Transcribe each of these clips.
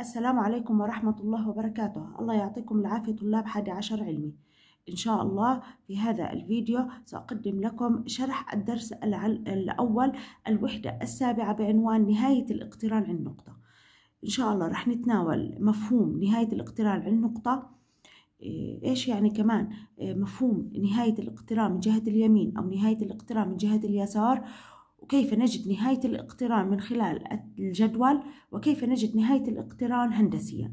السلام عليكم ورحمة الله وبركاته الله يعطيكم العافية طلاب 11 علمي إن شاء الله في هذا الفيديو سأقدم لكم شرح الدرس الأول الوحدة السابعة بعنوان نهاية الاقتران عن نقطة إن شاء الله رح نتناول مفهوم نهاية الاقتران عن نقطة إيه، إيش يعني كمان إيه، مفهوم نهاية الاقتران من جهة اليمين أو نهاية الاقتران من جهة اليسار وكيف نجد نهاية الاقتران من خلال الجدول وكيف نجد نهاية الاقتران هندسيا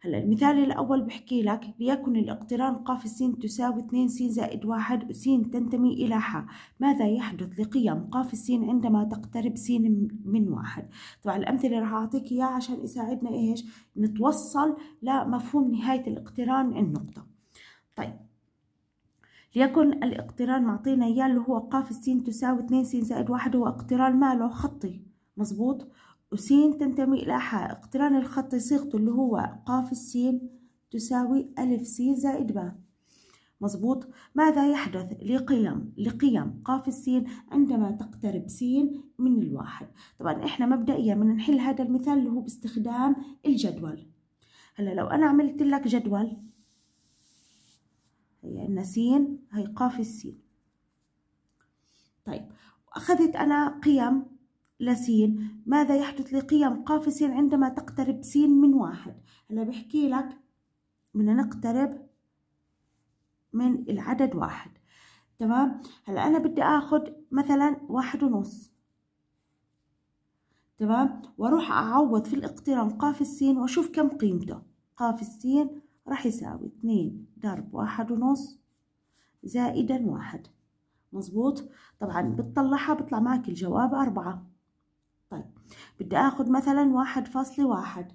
هلا المثال الأول بحكي لك ليكن الاقتران قاف السين تساوي 2 سين زائد 1 وسين تنتمي إلى ح ماذا يحدث لقيم قاف السين عندما تقترب سين من واحد طبعا الأمثلة راح أعطيك إياها عشان يساعدنا إيش نتوصل لمفهوم نهاية الاقتران النقطة طيب ليكن الاقتران معطينا اياه اللي هو قاف السين تساوي 2 س زائد 1 هو اقتران ماله خطي مظبوط وس تنتمي الى ح اقتران الخطي صيغته اللي هو قاف السين تساوي ألف س زائد ب مظبوط ماذا يحدث لقيم لقيم قاف السين عندما تقترب سين من الواحد طبعا احنا مبدئيا بدنا نحل هذا المثال اللي هو باستخدام الجدول هلا لو انا عملت لك جدول لأن سين هي قاف السين طيب أخذت أنا قيم لسين ماذا يحدث لقيم قاف السين عندما تقترب سين من واحد هلا بحكي لك بدنا نقترب من العدد واحد تمام هلا أنا بدي آخذ مثلا واحد ونص تمام واروح اعوض في الاقتران قاف السين واشوف كم قيمته قاف السين راح يساوي اتنين ضرب واحد ونص زائدا واحد مظبوط طبعا بتطلعها بطلع معك الجواب أربعة طيب بدي أخذ مثلا واحد فاصلة واحد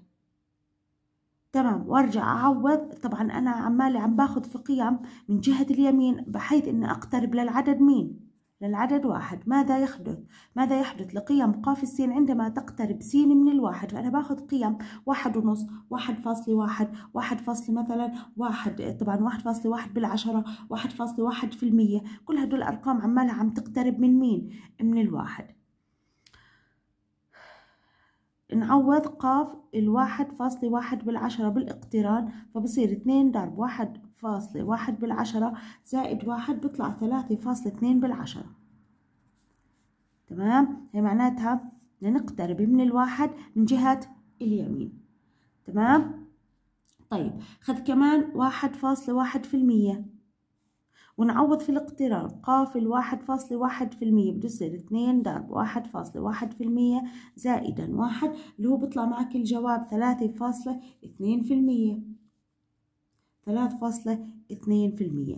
تمام وارجع اعوض طبعا انا عمالي عم باخذ في قيم من جهه اليمين بحيث اني اقترب للعدد مين للعدد واحد ماذا يحدث؟ ماذا يحدث لقيم قاف السين عندما تقترب سين من الواحد فأنا باخذ قيم واحد ونص واحد فاصلة واحد واحد فاصلة مثلا واحد طبعا واحد فاصلة واحد بالعشرة واحد فاصلة واحد في المية كل هدول الأرقام عمالها عم تقترب من مين؟ من الواحد نعوض قاف الواحد فاصلة واحد بالعشرة بالاقتران فبصير اتنين ضرب واحد فاصلة واحد بالعشرة زائد واحد بيطلع ثلاثة فاصلة اثنين بالعشرة تمام هي معناتها لنقترب من الواحد من جهة اليمين تمام طيب خذ كمان واحد فاصلة واحد في المية ونعوض في الاقتراب قافل واحد فاصلة واحد في المية بده يصير اثنين ضرب واحد فاصلة واحد في المية زائدا واحد اللي هو بيطلع معك الجواب ثلاثة فاصلة اثنين في المية 3.2%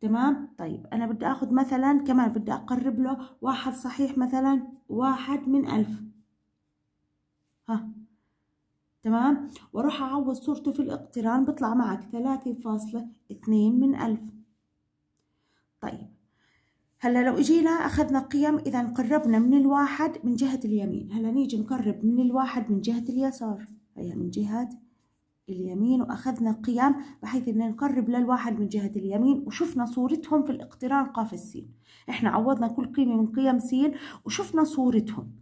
تمام طيب أنا بدي أخذ مثلا كمان بدي أقرب له واحد صحيح مثلا واحد من ألف ها تمام واروح اعوض صورته في الاقتران بطلع معك ثلاثة فاصلة اثنين من الف طيب هلا لو اجينا اخذنا قيم اذا قربنا من الواحد من جهة اليمين هلا نيجي نقرب من الواحد من جهة اليسار هي من جهة اليمين وأخذنا قيم بحيث أن نقرب للواحد من جهة اليمين وشفنا صورتهم في الاقتران قاف السين إحنا عوضنا كل قيمة من قيم سين وشفنا صورتهم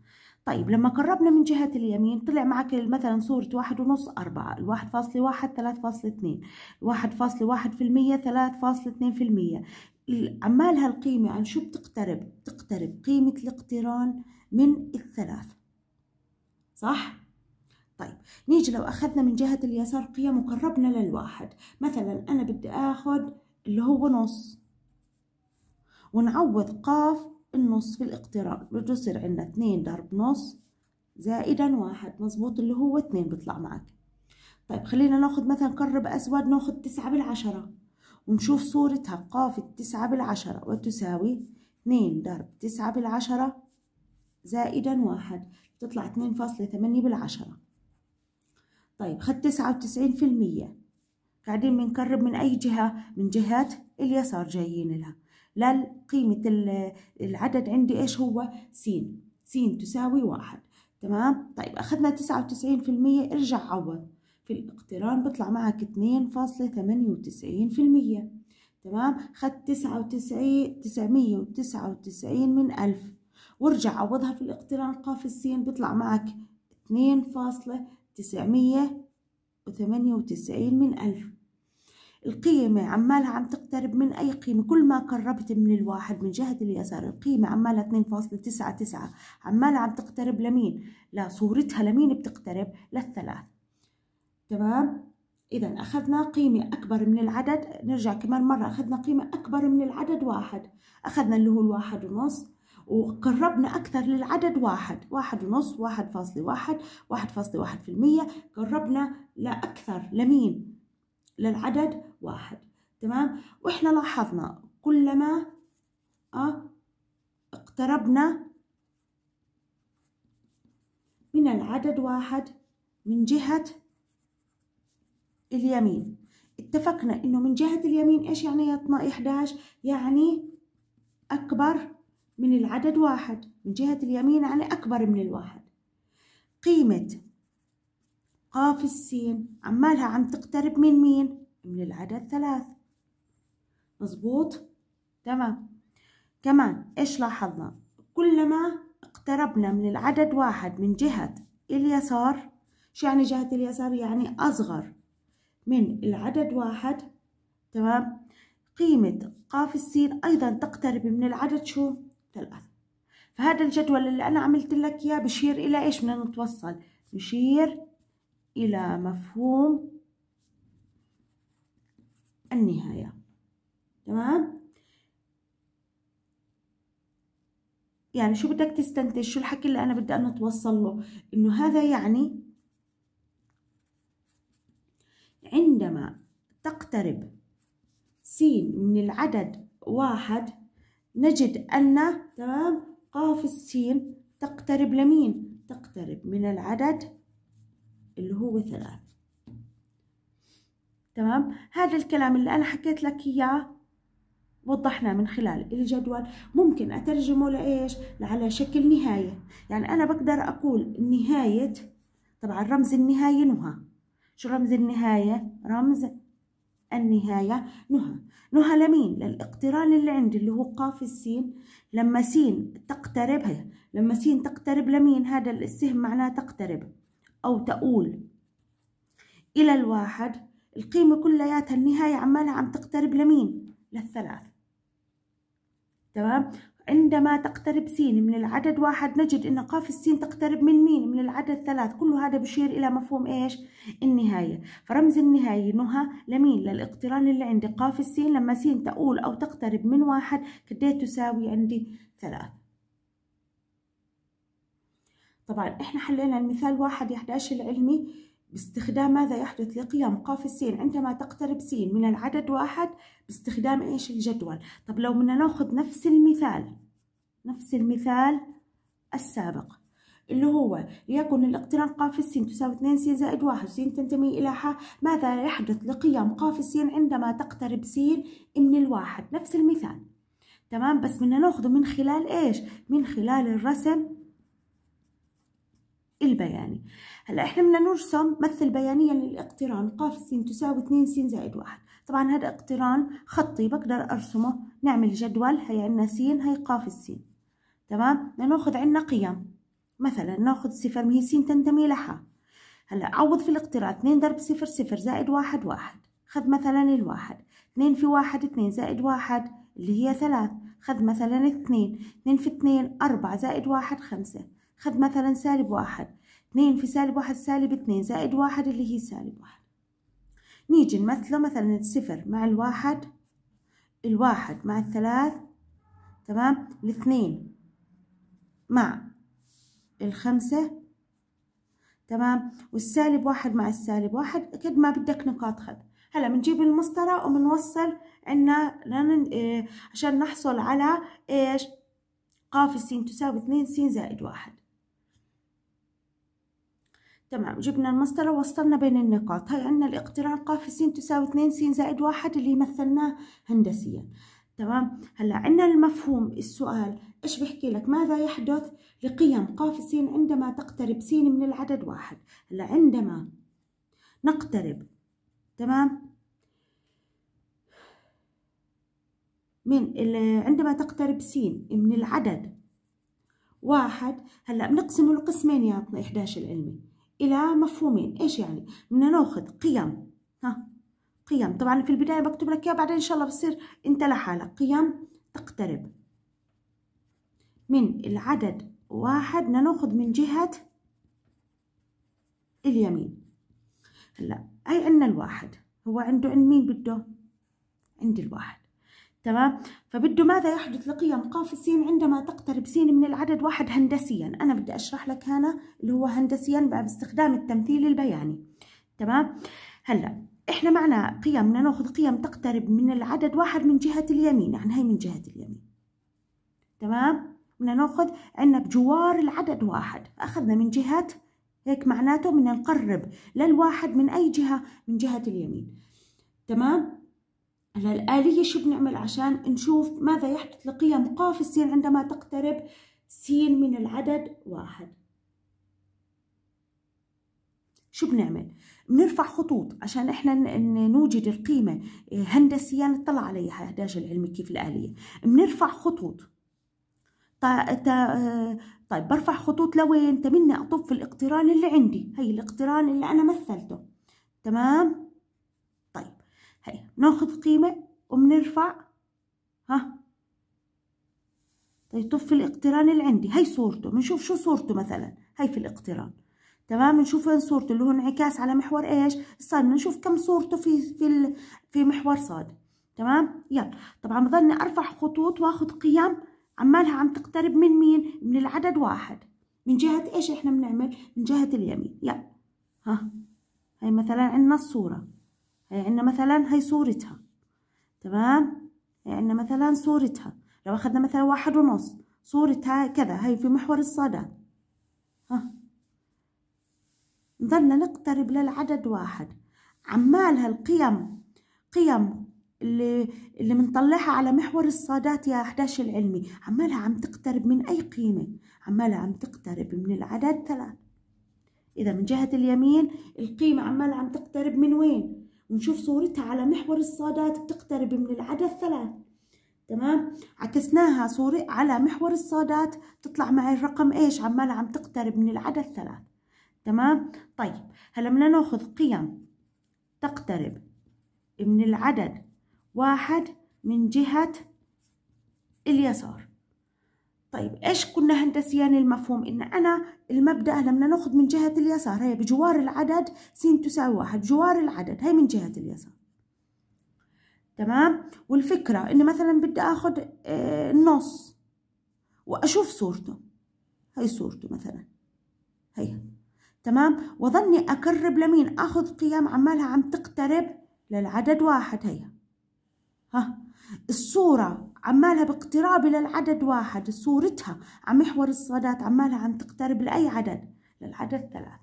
طيب لما قربنا من جهة اليمين طلع معك مثلا صورة واحد ونص أربعة الواحد فاصلة واحد ثلاث فاصلة اثنين الواحد فاصلة واحد في المية ثلاث فاصلة اثنين في المية عمال هالقيمة عن شو بتقترب؟ بتقترب قيمة الاقتران من الثلاث صح؟ طيب نيجي لو أخذنا من جهة اليسار قيم وقربنا للواحد مثلا أنا بدي آخذ اللي هو نص ونعوض قاف النص في الاقتراب بده يصير عندنا اتنين ضرب نص زائدا واحد مظبوط اللي هو اتنين بيطلع معك طيب خلينا ناخذ مثلا قرب أسود ناخذ تسعة بالعشرة ونشوف صورتها قاف التسعة بالعشرة وتساوي اتنين ضرب تسعة بالعشرة زائدا واحد بتطلع اتنين فاصلة تمانية بالعشرة طيب خد تسعة وتسعين في المية قاعدين بنقرب من أي جهة من جهات اليسار جايين لها لا قيمة العدد عندي إيش هو س س تساوي واحد تمام طيب أخذنا تسعة وتسعين في المية ارجع عوض في الاقتران بطلع معك اتنين فاصلة ثمانية وتسعين في المية تمام خدت تسعة وتسعين تسعمية وتسعة وتسعين من ألف وارجع عوضها في الاقتران قاف السين بطلع معك اتنين فاصلة تسعمية وثمانية وتسعين من ألف القيمة عمالها عم تقترب من أي قيمة كل ما قربت من الواحد من جهة اليسار القيمة عمالها 2.99 عمالها عم تقترب لمين؟ لصورتها لمين بتقترب؟ للثلاث تمام؟ إذا أخذنا قيمة أكبر من العدد نرجع كمان مرة أخذنا قيمة أكبر من العدد واحد أخذنا اللي هو الواحد ونص وقربنا أكثر للعدد واحد واحد ونص واحد فاصلة واحد واحد فاصلة واحد في المية قربنا لأكثر لمين للعدد واحد تمام وإحنا لاحظنا كلما آه، اقتربنا من العدد واحد من جهة اليمين اتفقنا انه من جهة اليمين ايش يعني 11 يعني اكبر من العدد واحد من جهة اليمين على أكبر من الواحد قيمة قاف السين عمالها عم تقترب من مين؟ من العدد ثلاث مظبوط؟ تمام كمان إيش لاحظنا؟ كلما اقتربنا من العدد واحد من جهة اليسار شو يعني جهة اليسار؟ يعني أصغر من العدد واحد تمام؟ قيمة قاف السين أيضا تقترب من العدد شو؟ تحت فهذا الجدول اللي أنا عملت لك إياه بشير إلى إيش بدنا نتوصل بشير إلى مفهوم النهاية تمام يعني شو بدك تستنتج شو الحكي اللي أنا بدي أنا أتوصل له إنه هذا يعني عندما تقترب س من العدد واحد نجد أن تمام قاف السين تقترب لمين؟ تقترب من العدد اللي هو ثلاث تمام؟ هذا الكلام اللي أنا حكيت لك إياه وضحناه من خلال الجدول ممكن أترجمه لإيش؟ على شكل نهاية يعني أنا بقدر أقول نهاية طبعا رمز النهاية نهى شو رمز النهاية؟ رمز النهاية نهى نهى لمين للاقتران اللي عندي اللي هو قاف السين لما سين تقتربها لما سين تقترب لمين هذا السهم معناه تقترب أو تؤول إلى الواحد القيمة كلياتها النهاية عمالها عم تقترب لمين للثلاث تمام عندما تقترب س من العدد واحد نجد أن قاف السين تقترب من مين؟ من العدد ثلاث كل هذا بشير إلى مفهوم إيش؟ النهاية فرمز النهاية نهى لمين؟ للاقتران اللي عندي قاف السين لما س تقول أو تقترب من واحد كديت تساوي عندي ثلاث طبعا احنا حلينا المثال واحد 11 العلمي باستخدام ماذا يحدث لقيم قاف السين عندما تقترب سين من العدد واحد باستخدام ايش الجدول طب لو بدنا ناخذ نفس المثال نفس المثال السابق اللي هو ليكن الاقتران قاف السين تساوي 2 س زائد 1 سين تنتمي إلى ح ماذا يحدث لقيم قاف السين عندما تقترب سين من الواحد نفس المثال تمام بس بدنا ناخذه من خلال ايش من خلال الرسم البياني هلا احنا بدنا نرسم مثل بيانيا للاقتران ق س تساوي 2 س زائد 1 طبعا هذا اقتران خطي بقدر ارسمه نعمل جدول هي عندنا س هي ق س تمام بدنا ناخذ عندنا قيم مثلا ناخذ صفر ما هي س تنتمي لها هلا عوض في الاقتران 2 ضرب صفر صفر زائد واحد واحد خذ مثلا الواحد 2 في واحد 2 زائد واحد اللي هي ثلاث خذ مثلا اثنين اثنين في اثنين 4 زائد واحد خمسة خد مثلا سالب واحد اثنين في سالب واحد سالب اثنين زائد واحد اللي هي سالب واحد نيجي نمثله مثلا الصفر مع الواحد الواحد مع الثلاث تمام الاثنين مع الخمسة تمام والسالب واحد مع السالب واحد قد ما بدك نقاط خد هلا بنجيب المسطرة وبنوصل عنا لن... إيه، عشان نحصل على ايش قاف السين تساوي اثنين سين زائد واحد تمام جبنا المسطرة ووصلنا بين النقاط هاي عندنا الاقتران ق س تساوي 2 س زائد واحد اللي مثلناه هندسيا تمام هلا عندنا المفهوم السؤال ايش بحكي لك ماذا يحدث لقيم ق س عندما تقترب س من العدد واحد هلا عندما نقترب تمام من عندما تقترب س من العدد واحد هلا بنقسمه لقسمين يا 11 العلمي الى مفهومين ايش يعني بدنا ناخذ قيم ها قيم طبعا في البدايه بكتب لك اياها بعدين ان شاء الله بتصير انت لحالك قيم تقترب من العدد واحد بدنا ناخذ من جهه اليمين هلا اي عندنا الواحد هو عنده عند مين بده عند الواحد تمام فبده ماذا يحدث لقيم قاف السين عندما تقترب سين من العدد واحد هندسيا أنا بدي أشرح لك هنا اللي هو هندسيا باستخدام التمثيل البياني تمام هلا إحنا معنا قيم بدنا ناخذ قيم تقترب من العدد واحد من جهة اليمين يعني هي من جهة اليمين تمام بدنا ناخذ عندنا بجوار العدد واحد أخذنا من جهة هيك معناته بدنا نقرب للواحد من أي جهة من جهة اليمين تمام هلا الآلية شو بنعمل عشان نشوف ماذا يحدث لقيم قاف السين عندما تقترب سين من العدد واحد شو بنعمل؟ بنرفع خطوط عشان احنا نوجد القيمة إيه، هندسيا نطلع عليها هداج العلمي كيف الآلية بنرفع خطوط آه، طيب برفع خطوط لوين؟ تمنى أطب في الاقتران اللي عندي هي الاقتران اللي أنا مثلته تمام؟ هيا طيب، ناخذ قيمة وبنرفع ها طيب في الاقتران اللي عندي هي صورته بنشوف شو صورته مثلا هي في الاقتران تمام بنشوف وين صورته اللي هو انعكاس على محور ايش الصاد بنشوف كم صورته في في في محور صاد تمام يلا طبعا بضلني ارفع خطوط واخذ قيم عمالها عم تقترب من مين من العدد واحد من جهة ايش احنا بنعمل من جهة اليمين يلا ها هي مثلا عندنا الصورة هي يعني عندنا مثلا هي صورتها تمام هي يعني عندنا مثلا صورتها لو أخذنا مثلا واحد ونص صورتها كذا هي في محور الصدى ها نظلنا نقترب للعدد واحد عمال هالقيم قيم اللي اللي بنطلعها على محور الصادات يا أحداش العلمي عمالها عم تقترب من أي قيمة عمالها عم تقترب من العدد ثلاث إذا من جهة اليمين القيمة عمالها عم تقترب من وين ونشوف صورتها على محور الصادات بتقترب من العدد ثلاث تمام عكسناها صورة على محور الصادات تطلع معي الرقم ايش عمالها عم تقترب من العدد ثلاث تمام طيب هلا بدنا ناخذ قيم تقترب من العدد واحد من جهة اليسار طيب ايش كنا هندسيا المفهوم ان انا المبدا لما ناخذ من جهه اليسار هي بجوار العدد س تساوي واحد جوار العدد هي من جهه اليسار تمام والفكره ان مثلا بدي اخذ آه، النص واشوف صورته هي صورته مثلا هي تمام وظني اقرب لمين اخذ قيم عمالها عم تقترب للعدد واحد هي ها الصوره عمالها باقتراب للعدد واحد صورتها عم محور الصادات عمالها عم تقترب لأي عدد للعدد ثلاث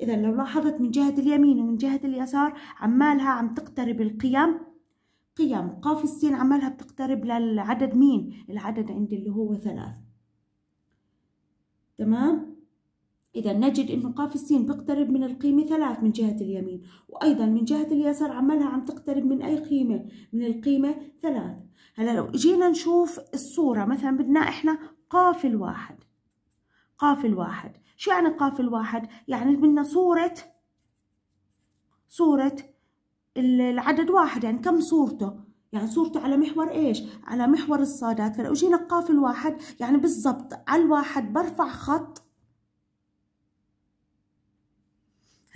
إذا لو لاحظت من جهة اليمين ومن جهة اليسار عمالها عم تقترب القيم قيم قاف السين عمالها بتقترب للعدد مين العدد عندي اللي هو ثلاث تمام إذا نجد أنه قاف السين بيقترب من القيمة ثلاث من جهة اليمين وأيضا من جهة اليسار عمالها عم تقترب من أي قيمة من القيمة ثلاث هلا لو جينا نشوف الصورة مثلا بدنا إحنا قاف الواحد قاف الواحد شو يعني قاف الواحد؟ يعني بدنا صورة صورة العدد واحد يعني كم صورته؟ يعني صورته على محور ايش؟ على محور الصادات، فلو جينا قاف الواحد يعني بالضبط على الواحد برفع خط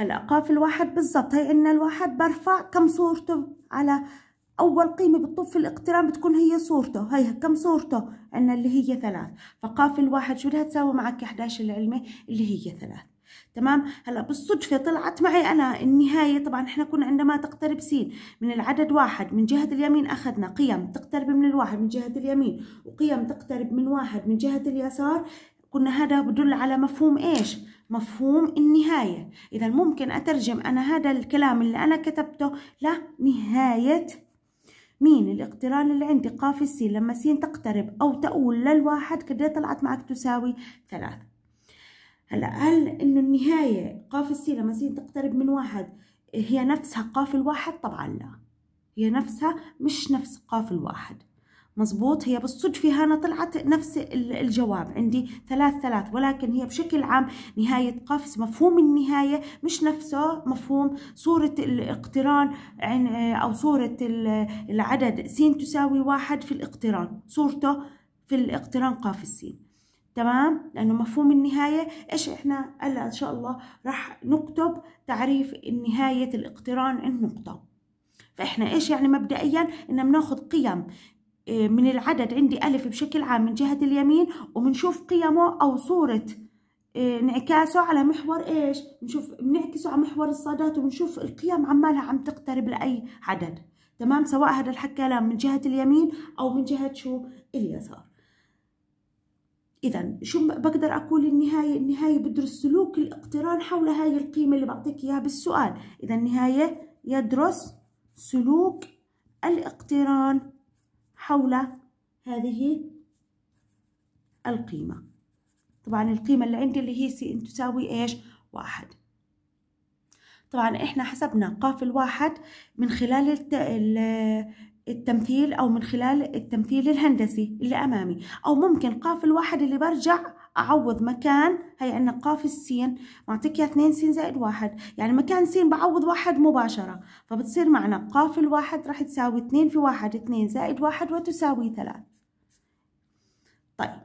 هلا قاف الواحد بالضبط هي عندنا الواحد برفع كم صورته على اول قيمه بتطب في الاقتران بتكون هي صورته هي كم صورته عندنا اللي هي ثلاث فقاف الواحد شو بدها تساوي معك 11 العلمه اللي هي ثلاث تمام هلا بالصدفه طلعت معي انا النهايه طبعا احنا كنا عندما تقترب س من العدد واحد من جهه اليمين اخذنا قيم تقترب من الواحد من جهه اليمين وقيم تقترب من واحد من جهه اليسار قلنا هذا بدل على مفهوم إيش مفهوم النهاية إذا ممكن أترجم أنا هذا الكلام اللي أنا كتبته لنهاية مين الاقتران اللي عندي قاف السين لما سين تقترب أو تؤول للواحد كده طلعت معك تساوي ثلاثة هلا هل إنه النهاية قاف السين لما سين تقترب من واحد هي نفسها قاف الواحد طبعا لا هي نفسها مش نفس قاف الواحد مزبوط هي بالصدفة هنا طلعت نفس الجواب عندي ثلاث ثلاث ولكن هي بشكل عام نهاية قفز مفهوم النهاية مش نفسه مفهوم صورة الاقتران أو صورة العدد س تساوي واحد في الاقتران صورته في الاقتران قاف السين تمام لأنه مفهوم النهاية إيش إحنا هلا إن شاء الله راح نكتب تعريف نهاية الاقتران النقطة فإحنا إيش يعني مبدئيا إن بناخذ قيم آه، من العدد عندي ألف بشكل عام من جهة اليمين وبنشوف قيمه أو صورة آه، انعكاسه على محور إيش بنشوف بنعكسه على محور الصادات وبنشوف القيم عمالها عم تقترب لأي عدد تمام سواء هذا الحكي كلام من جهة اليمين أو من جهة شو اليسار إذا شو بقدر أقول النهاية؟ النهاية بدرس سلوك الاقتران حول هاي القيمة اللي بعطيك إياها بالسؤال، إذا النهاية يدرس سلوك الاقتران حول هذه القيمة طبعا القيمة اللي عندي اللي هي سي ان تساوي ايش واحد طبعا احنا حسبنا قاف الواحد من خلال التمثيل او من خلال التمثيل الهندسي اللي امامي او ممكن قاف الواحد اللي برجع أعوض مكان هي عندنا قاف السين معطيك إياها 2 سين زائد واحد يعني مكان سين بعوض واحد مباشرة فبتصير معنا قاف الواحد راح تساوي 2 في واحد 2 زائد واحد وتساوي ثلاث طيب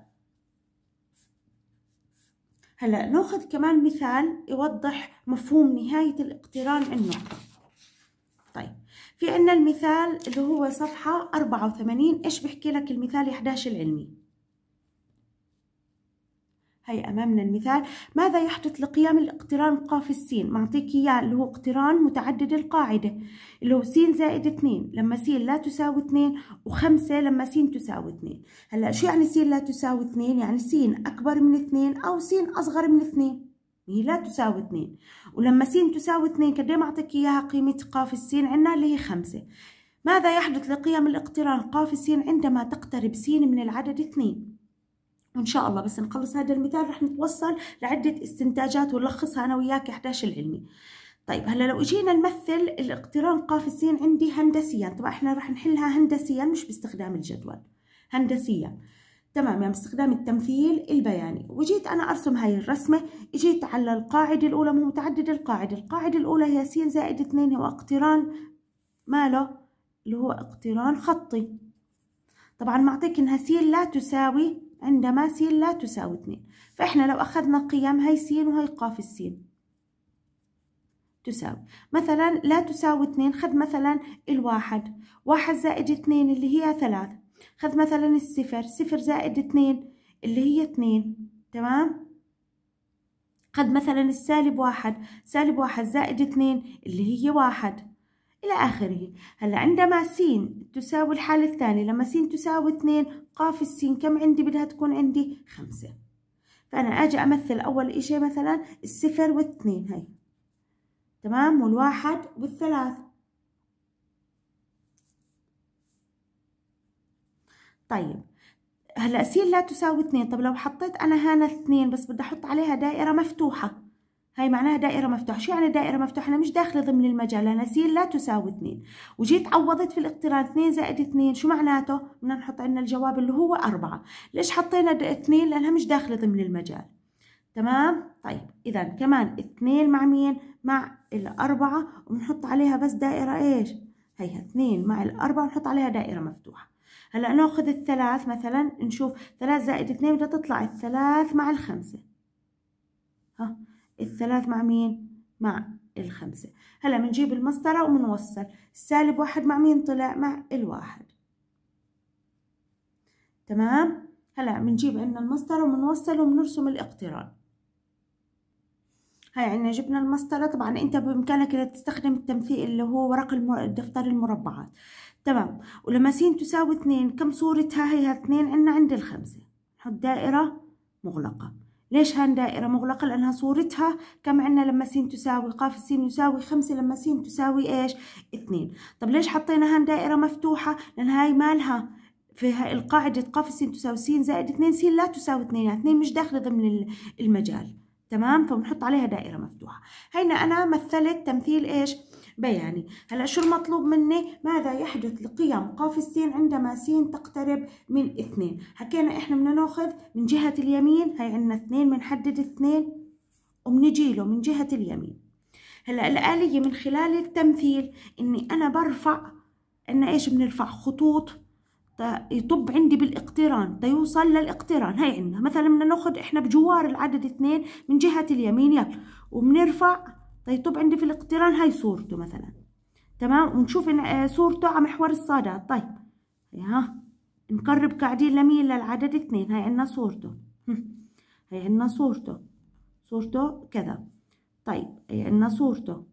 هلا ناخذ كمان مثال يوضح مفهوم نهاية الاقتران النقطة طيب في عندنا المثال اللي هو صفحة 84 ايش بحكي لك المثال 11 العلمي هي أمامنا المثال ماذا يحدث لقيام الاقتران قاف السين معطيك إياه اللي هو اقتران متعدد القاعدة اللي هو س زائد 2 لما س لا تساوي 2 و5 لما س تساوي 2 هلا شو يعني س لا تساوي 2 يعني س أكبر من 2 أو س أصغر من 2 هي لا تساوي 2 ولما س تساوي 2 قد ايه معطيك إياها قيمة قاف السين عندنا اللي هي 5 ماذا يحدث لقيم الاقتران قاف السين عندما تقترب س من العدد 2 وان شاء الله بس نخلص هذا المثال رح نتوصل لعده استنتاجات ونلخصها انا وياك 11 العلمي طيب هلا لو اجينا نمثل الاقتران قاف السين عندي هندسيا طبعا احنا رح نحلها هندسيا مش باستخدام الجدول هندسيا تمام يعني باستخدام التمثيل البياني وجيت انا ارسم هاي الرسمه اجيت على القاعده الاولى مو متعدده القاعده القاعده الاولى هي س زائد 2 هو اقتران ماله اللي هو اقتران خطي طبعا معطيك انها س لا تساوي عندما س لا تساوي 2 فإحنا لو أخذنا قيم هي س وهي ق س تساوي مثلا لا تساوي 2 خذ مثلا الواحد واحد زائد 2 اللي هي 3 خذ مثلا الصفر صفر زائد 2 اللي هي 2 تمام خذ مثلا السالب واحد سالب واحد زائد 2 اللي هي واحد إلى آخره هلا عندما س تساوي الحالة الثانية لما س تساوي 2 قاف السين كم عندي بدها تكون عندي خمسة فأنا أجي أمثل أول إشي مثلا الصفر والاثنين هاي تمام والواحد والثلاث طيب هلا سين لا تساوي اثنين طب لو حطيت أنا هنا اثنين بس بدي أحط عليها دائرة مفتوحة هاي معناها دائرة مفتوحة شو يعني دائرة مفتوحة أنا مش داخلة ضمن المجال أنا سين لا تساوي اثنين وجيت عوضت في الاقتران اثنين زائد اثنين شو معناته بدنا نحط عندنا الجواب اللي هو أربعة ليش حطينا اثنين لأنها مش داخلة ضمن المجال تمام طيب إذا كمان اثنين مع مين مع الأربعة وبنحط عليها بس دائرة إيش هيها اثنين مع الأربعة بنحط عليها دائرة مفتوحة هلا ناخذ الثلاث مثلا نشوف ثلاث زائد اثنين بدها تطلع الثلاث مع الخمسة ها الثلاث مع مين مع الخمسة هلا بنجيب المسطرة وبنوصل السالب واحد مع مين طلع مع الواحد تمام هلا بنجيب عنا المسطرة وبنوصل وبنرسم الاقتران هاي عنا جبنا المسطرة طبعا انت بامكانك تستخدم التمثيل اللي هو ورق المر... دفتر المربعات تمام ولما س تساوي اثنين كم صورتها هي اثنين عنا عند الخمسة نحط دائرة مغلقة ليش هان دائرة مغلقة لأنها صورتها كم عندنا لما س تساوي ق س يساوي خمسة لما س تساوي إيش اثنين طب ليش حطينا هان دائرة مفتوحة لأن هاي مالها في القاعدة ق س تساوي س زائد اثنين س لا تساوي اثنين يعني اثنين مش داخلة ضمن المجال تمام فبنحط عليها دائرة مفتوحة هنا أنا مثلت تمثيل إيش بياني هلا شو المطلوب مني ماذا يحدث لقيم قاف السين عندما سين تقترب من اثنين حكينا احنا بدنا ناخذ من جهه اليمين هي عندنا اثنين بنحدد اثنين وبنجي له من جهه اليمين هلا الآلية من خلال التمثيل إني أنا برفع إن إيش بنرفع خطوط يطب عندي بالاقتران تيوصل للاقتران هي عندنا مثلا بدنا ناخذ إحنا بجوار العدد اثنين من جهة اليمين يلا وبنرفع طيب طب عندي في الاقتران هاي صورته مثلا تمام ونشوف آه، صورته على محور الصادات طيب ها نقرب قاعدين لمين للعدد اثنين هاي عندنا صورته هاي عندنا صورته صورته كذا طيب هي عندنا صورته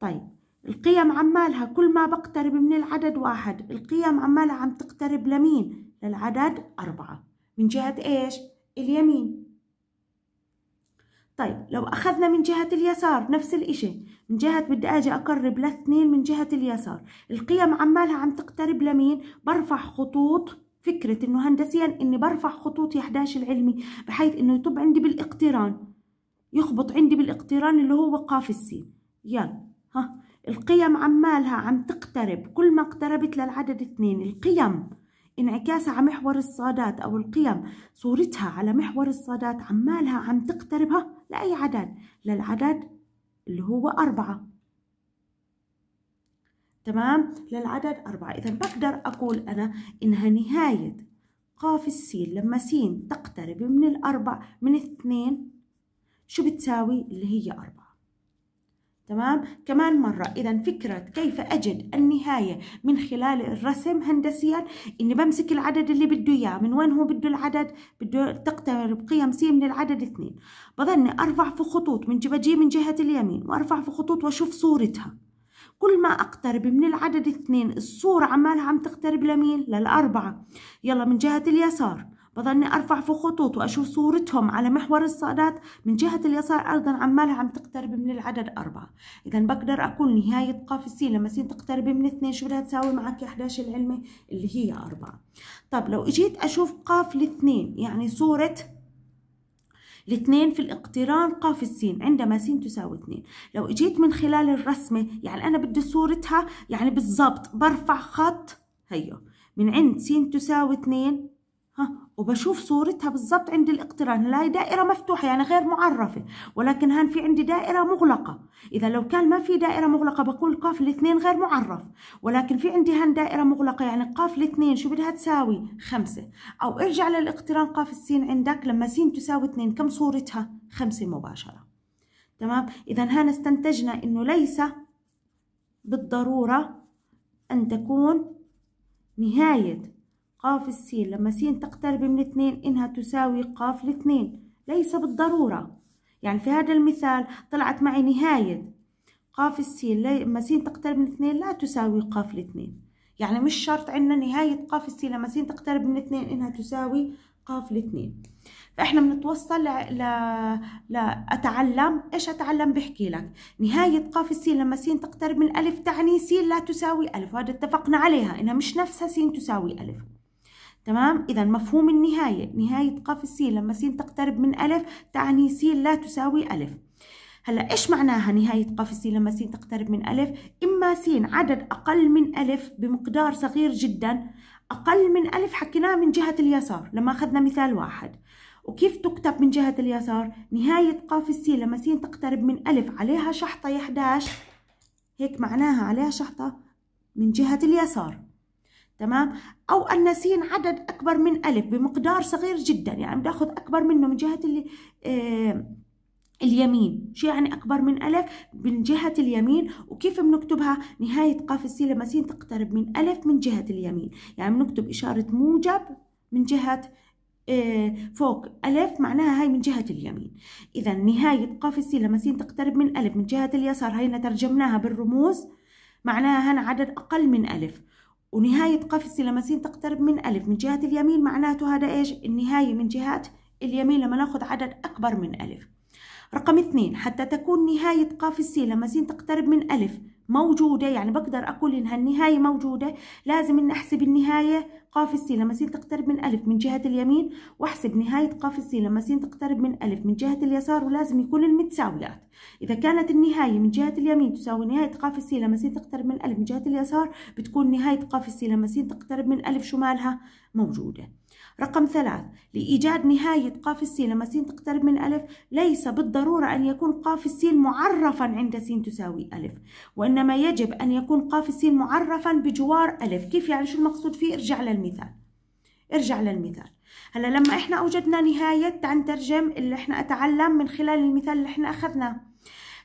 طيب القيم عمالها كل ما بقترب من العدد واحد القيم عمالها عم تقترب لمين للعدد أربعة من جهة إيش اليمين طيب لو أخذنا من جهة اليسار نفس الإشي من جهة بدي أجي أقرب لاثنين من جهة اليسار القيم عمالها عم تقترب لمين برفع خطوط فكرة إنه هندسيا إني برفع خطوط يحداش العلمي بحيث إنه يطب عندي بالاقتران يخبط عندي بالاقتران اللي هو قاف السين يلا ها القيم عمالها عم تقترب كل ما اقتربت للعدد اثنين القيم انعكاسها على محور الصادات أو القيم صورتها على محور الصادات عمالها عم تقتربها لأي عدد للعدد اللي هو أربعة تمام للعدد أربعة إذا بقدر أقول أنا إنها نهاية قاف السين لما سين تقترب من الأربع من اثنين شو بتساوي اللي هي أربعة تمام كمان مرة إذا فكرة كيف أجد النهاية من خلال الرسم هندسيا إني بمسك العدد اللي بده إياه من وين هو بده العدد بده تقترب قيم سي من العدد اثنين بظني أرفع في خطوط من بجي من جهة اليمين وأرفع في خطوط وأشوف صورتها كل ما أقترب من العدد اثنين الصورة عمالها عم تقترب لمين للأربعة يلا من جهة اليسار بظني ارفع في خطوط واشوف صورتهم على محور الصادات من جهه اليسار ايضا عمالها عم تقترب من العدد أربعة اذا بقدر اقول نهايه قاف السين لما سين تقترب من اثنين شو بدها تساوي معك 11 العلمه اللي هي أربعة طب لو اجيت اشوف قاف الاثنين يعني صوره الاثنين في الاقتران قاف السين عندما سين تساوي اثنين لو اجيت من خلال الرسمة يعني انا بدي صورتها يعني بالضبط برفع خط هيو من عند سين تساوي اثنين ها وبشوف صورتها بالضبط عند الاقتران لا دائرة مفتوحة يعني غير معرفة ولكن هان في عندي دائرة مغلقة إذا لو كان ما في دائرة مغلقة بقول قاف الاثنين غير معرف ولكن في عندي هان دائرة مغلقة يعني قاف الاثنين شو بدها تساوي خمسة أو ارجع للاقتران قاف السين عندك لما سين تساوي اثنين كم صورتها خمسة مباشرة تمام إذا هان استنتجنا إنه ليس بالضرورة أن تكون نهاية قاف السين لما سين تقترب من اثنين إنها تساوي قاف الاثنين ليس بالضرورة يعني في هذا المثال طلعت معي نهاية قاف السين لما سين تقترب من اثنين لا تساوي قاف الاثنين يعني مش شرط عندنا نهاية قاف السين لما سين تقترب من اثنين إنها تساوي قاف الاثنين فإحنا بنتوصل ل... ل... لأتعلم إيش أتعلم بحكي لك نهاية قاف السين لما سين تقترب من ألف تعني سين لا تساوي ألف وهذا اتفقنا عليها إنها مش نفسها سين تساوي ألف تمام إذا مفهوم النهاية نهاية قاف السين لما سين تقترب من ألف تعني سين لا تساوي ألف هلا إيش معناها نهاية قاف السين لما سين تقترب من ألف إما سين عدد أقل من ألف بمقدار صغير جدا أقل من ألف حكيناه من جهة اليسار لما أخذنا مثال واحد وكيف تكتب من جهة اليسار نهاية قاف السين لما سين تقترب من ألف عليها شحطة 11 هيك معناها عليها شحطة من جهة اليسار تمام أو أن س عدد أكبر من ألف بمقدار صغير جدا يعني اخذ أكبر منه من جهة اللي آه اليمين شو يعني أكبر من ألف من جهة اليمين وكيف بنكتبها نهاية قاف السي لما سين تقترب من ألف من جهة اليمين يعني بنكتب إشارة موجب من جهة آه، فوق ألف معناها هاي من جهة اليمين إذا نهاية قاف السي لما سين تقترب من ألف من جهة اليسار هينا ترجمناها بالرموز معناها هنا عدد أقل من ألف ونهاية قفز لمسين تقترب من ألف من جهة اليمين معناته هذا إيش النهاية من جهة اليمين لما ناخد عدد أكبر من ألف رقم اثنين حتى تكون نهاية قاف السين لما سين تقترب من ألف موجودة يعني بقدر أقول إنها النهاية موجودة لازم إن أحسب النهاية قاف السين لما سين تقترب من ألف من جهة اليمين وأحسب نهاية قاف السين لما سين تقترب من ألف من جهة اليسار ولازم يكون المتساويات إذا كانت النهاية من جهة اليمين تساوي نهاية قاف السين لما سين تقترب من ألف من جهة اليسار بتكون نهاية قاف السين لما سين تقترب من ألف شمالها موجودة رقم ثلاث لإيجاد نهاية قاف السين لما سين تقترب من ألف ليس بالضرورة أن يكون قاف السين معرفا عند سين تساوي ألف وإنما يجب أن يكون قاف السين معرفا بجوار ألف كيف يعني شو المقصود فيه ارجع للمثال ارجع للمثال هلا لما احنا اوجدنا نهاية تعال نترجم اللي احنا اتعلم من خلال المثال اللي احنا اخذناه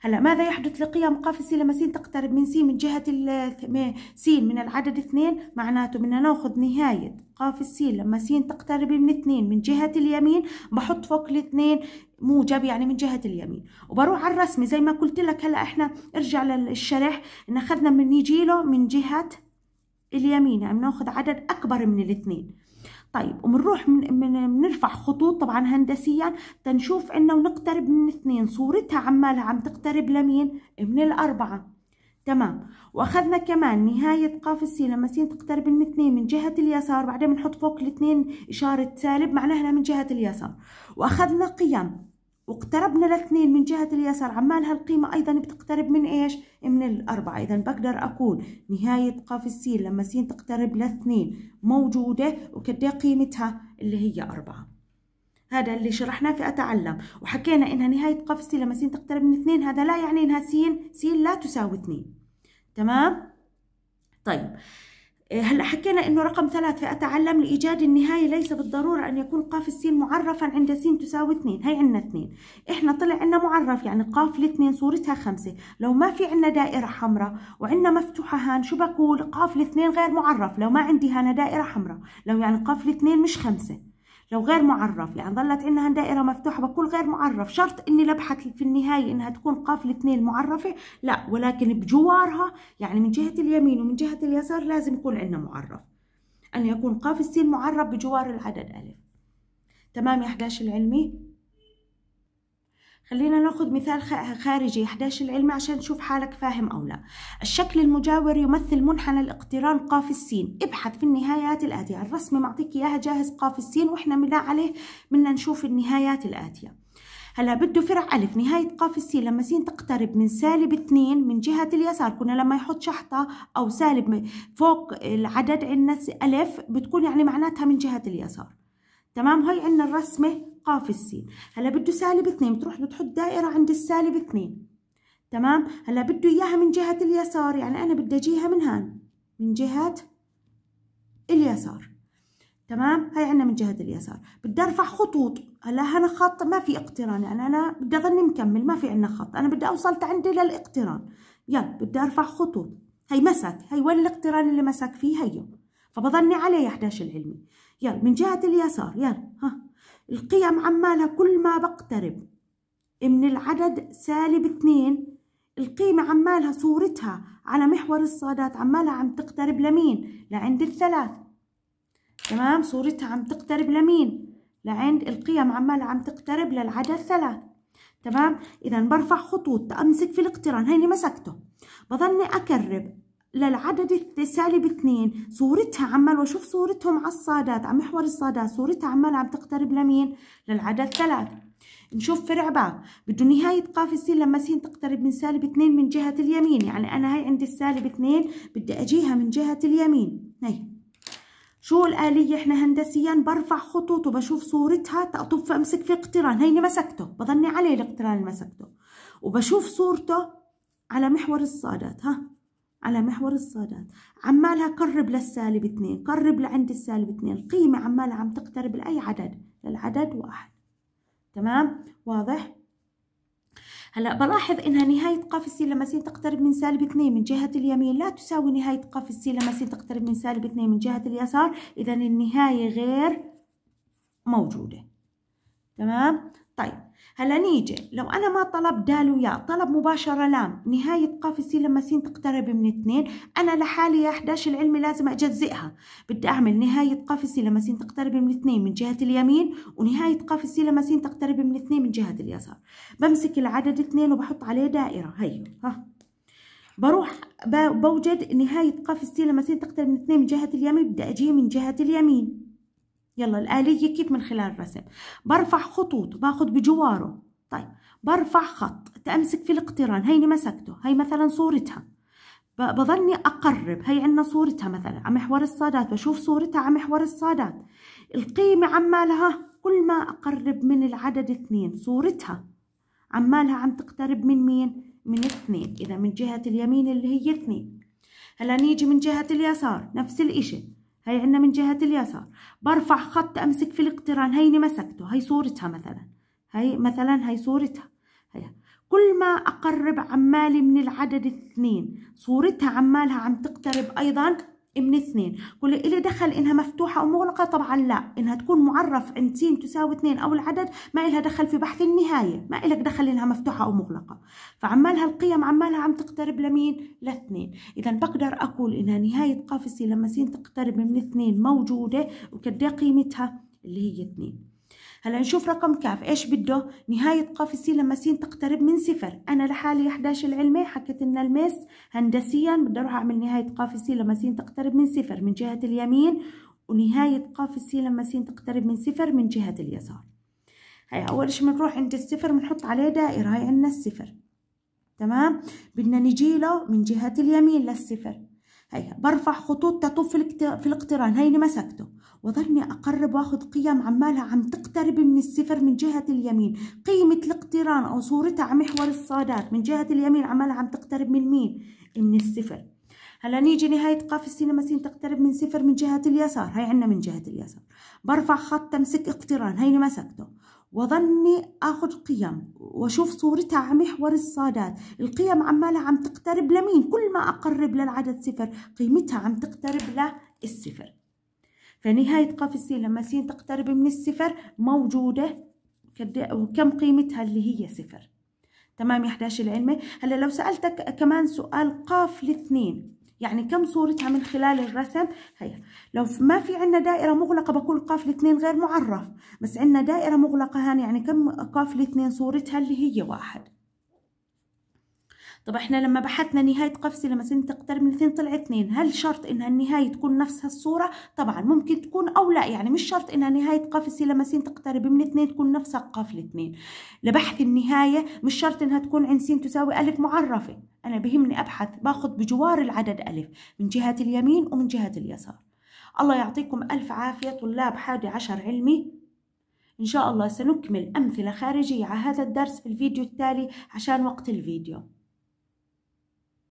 هلا ماذا يحدث لقيم قافسي لما س تقترب من س من جهه ال س من العدد اثنين معناته بدنا ناخذ نهايه قاف س لما س تقترب من اثنين من جهه اليمين بحط فوق الاثنين موجب يعني من جهة اليمين وبروح على الرسمة زي ما قلت لك هلا احنا ارجع للشرح ان اخذنا من يجيله من جهة اليمين عم يعني ناخذ عدد اكبر من الاثنين طيب وبنروح من, من خطوط طبعا هندسيا تنشوف انه نقترب من اثنين صورتها عمالها عم تقترب لمين من الأربعة تمام واخذنا كمان نهاية قاف السين لما السين تقترب من اثنين من جهة اليسار بعدين بنحط فوق الاثنين إشارة سالب معناها من جهة اليسار واخذنا قيم واقتربنا الاثنين من جهة اليسار عمال هالقيمة أيضا بتقترب من إيش؟ من الأربعة إذا بقدر أقول نهاية قاف السين لما سين تقترب لاثنين موجودة وكده إيه قيمتها اللي هي أربعة هذا اللي شرحناه في أتعلم وحكينا إنها نهاية قاف السين لما سين تقترب من اثنين هذا لا يعني إنها سين سين لا تساوي اثنين تمام؟ طيب هلا حكينا انه رقم ثلاث اتعلم لايجاد النهايه ليس بالضروره ان يكون قاف السين معرفا عند سين تساوي اثنين، هي عندنا اثنين، احنا طلع عندنا معرف يعني قاف الاثنين صورتها خمسه، لو ما في عندنا دائره حمراء وعندنا مفتوحه هان شو بقول قاف الاثنين غير معرف، لو ما عندي هنا دائره حمراء، لو يعني قاف الاثنين مش خمسه، لو غير معرف لأن ظلت عندنا دائرة مفتوحة بقول غير معرف شرط إني لبحث في النهاية إنها تكون قاف الاثنين معرفة لا ولكن بجوارها يعني من جهة اليمين ومن جهة اليسار لازم يكون عندنا معرف أن يكون قاف السين معرف بجوار العدد ألف تمام يا حداش العلمي خلينا ناخذ مثال خارجي يحداش العلم عشان نشوف حالك فاهم أو لا الشكل المجاور يمثل منحنى الاقتران قاف السين ابحث في النهايات الآتية الرسمة معطيك إياها جاهز قاف السين وإحنا بناء عليه بدنا نشوف النهايات الآتية هلا بده فرع ألف نهاية قاف السين لما سين تقترب من سالب اثنين من جهة اليسار كنا لما يحط شحطة أو سالب فوق العدد عندنا ألف بتكون يعني معناتها من جهة اليسار تمام هاي عندنا الرسمة قاف السين هلا بده سالب اثنين بتروح بتحط دائرة عند السالب اثنين تمام هلا بده إياها من جهة اليسار يعني أنا بدي أجيها من هان من جهة اليسار تمام هاي عنا من جهة اليسار بدي أرفع خطوط هلا هنا خط ما في اقتران يعني أنا بدي أظني مكمل ما في عنا خط أنا بدي أوصل عندي للاقتران يلا بدي أرفع خطوط هي مسك هي وين الاقتران اللي مسك فيه هيو فبظني عليه 11 العلمي يلا من جهة اليسار يلا ها القيم عمالها كل ما بقترب من العدد سالب اثنين القيمة عمالها صورتها على محور الصادات عمالها عم تقترب لمين لعند الثلاث تمام صورتها عم تقترب لمين لعند القيم عمالها عم تقترب للعدد ثلاث تمام اذا برفع خطوط امسك في الاقتران هيني مسكته بظني اكرب للعدد سالب اثنين صورتها عمال واشوف صورتهم على الصادات على محور الصادات صورتها عمال عم تقترب لمين للعدد ثلاث نشوف فرع باء بده نهاية قاف السين لما سين تقترب من سالب اثنين من جهة اليمين يعني أنا هاي عندي السالب اثنين بدي أجيها من جهة اليمين هي شو الآلية إحنا هندسيا برفع خطوط وبشوف صورتها طب أمسك في اقتران هيني مسكته بظني عليه الاقتران اللي مسكته وبشوف صورته على محور الصادات ها على محور الصادات عمالها قرب للسالب اثنين قرب لعند السالب اثنين القيمة عمالها عم تقترب لأي عدد للعدد واحد تمام واضح هلا بلاحظ انها نهاية قاف السين لما سين تقترب من سالب اثنين من جهة اليمين لا تساوي نهاية قاف السين لما سين تقترب من سالب اثنين من جهة اليسار اذا النهاية غير موجودة تمام طيب هلا نيجي لو أنا ما طلب دال وياء طلب مباشرة لام نهاية قاف السين لما سين تقترب من اثنين أنا لحالي يا أحداش العلمي لازم أجزئها بدي أعمل نهاية قاف السين لما سين تقترب من اثنين من جهة اليمين ونهاية قاف السين لما سين تقترب من اثنين من جهة اليسار بمسك العدد اثنين وبحط عليه دائرة هيو ها بروح بوجد نهاية قاف السين لما سين تقترب من اثنين من جهة اليمين بدي أجيه من جهة اليمين يلا الآلية كيف من خلال الرسم برفع خطوط باخذ بجواره طيب برفع خط تأمسك في الاقتران هيني مسكته هي مثلا صورتها بظلني أقرب هي عندنا صورتها مثلا على محور الصادات بشوف صورتها على محور الصادات القيمة عمالها كل ما أقرب من العدد اثنين صورتها عمالها عم تقترب من مين؟ من اثنين إذا من جهة اليمين اللي هي اثنين هلا نيجي من جهة اليسار نفس الإشي هي عندنا من جهة اليسار برفع خط أمسك في الاقتران هيني مسكته هي صورتها مثلا هي مثلا هي صورتها هي. كل ما أقرب عمالي من العدد اثنين صورتها عمالها عم تقترب أيضا من اثنين قولي إلي دخل إنها مفتوحة أو مغلقة طبعا لا إنها تكون معرف عند س تساوي اثنين أو العدد ما إلها دخل في بحث النهاية ما إلك دخل إنها مفتوحة أو مغلقة فعمالها القيم عمالها عم تقترب لمين لاثنين إذا بقدر أقول إنها نهاية قافصي لما س تقترب من اثنين موجودة وكده إيه قيمتها اللي هي اثنين هلا نشوف رقم كاف ايش بده نهاية قاف سي لما سين تقترب من صفر أنا لحالي 11 العلمي حكيت لنا المس هندسيا بدي أروح أعمل نهاية قاف سي لما سين تقترب من صفر من جهة اليمين ونهاية قاف سي لما سين تقترب من صفر من جهة اليسار هي أول شيء بنروح عند الصفر بنحط عليه دائرة هاي عندنا الصفر تمام بدنا نجي له من جهة اليمين للصفر هيا برفع خطوط تطوف في الاقتران هيني مسكته وظلني أقرب وأخذ قيم عمالها عم تقترب من الصفر من جهة اليمين قيمة الاقتران أو صورتها على محور الصادات من جهة اليمين عمالها عم تقترب من مين؟ من الصفر هلا نيجي نهاية قاف السينما سين تقترب من صفر من جهة اليسار هي عنا من جهة اليسار برفع خط تمسك اقتران هيني مسكته وظني اخذ قيم واشوف صورتها على محور الصادات القيم عمالها عم تقترب لمين كل ما اقرب للعدد صفر قيمتها عم تقترب للصفر فنهاية قاف السين لما سين تقترب من الصفر موجودة وكم قيمتها اللي هي صفر تمام يا 11 العلمي هلا لو سألتك كمان سؤال قاف الاثنين يعني كم صورتها من خلال الرسم هيا لو ما في عندنا دائرة مغلقة بقول قاف الاثنين غير معرف بس عندنا دائرة مغلقة هان يعني كم قاف الاثنين صورتها اللي هي واحد طب احنا لما بحثنا نهاية قفزة لما سن تقترب من اثنين طلع اثنين هل شرط انها النهاية تكون نفس هالصورة طبعا ممكن تكون او لا يعني مش شرط انها نهاية قفزة لما سن تقترب من اثنين تكون نفس قفل اثنين لبحث النهاية مش شرط انها تكون عند سين تساوي الف معرفة انا بهمني ابحث باخذ بجوار العدد الف من جهة اليمين ومن جهة اليسار الله يعطيكم الف عافية طلاب حادي عشر علمي إن شاء الله سنكمل أمثلة خارجية على هذا الدرس في الفيديو التالي عشان وقت الفيديو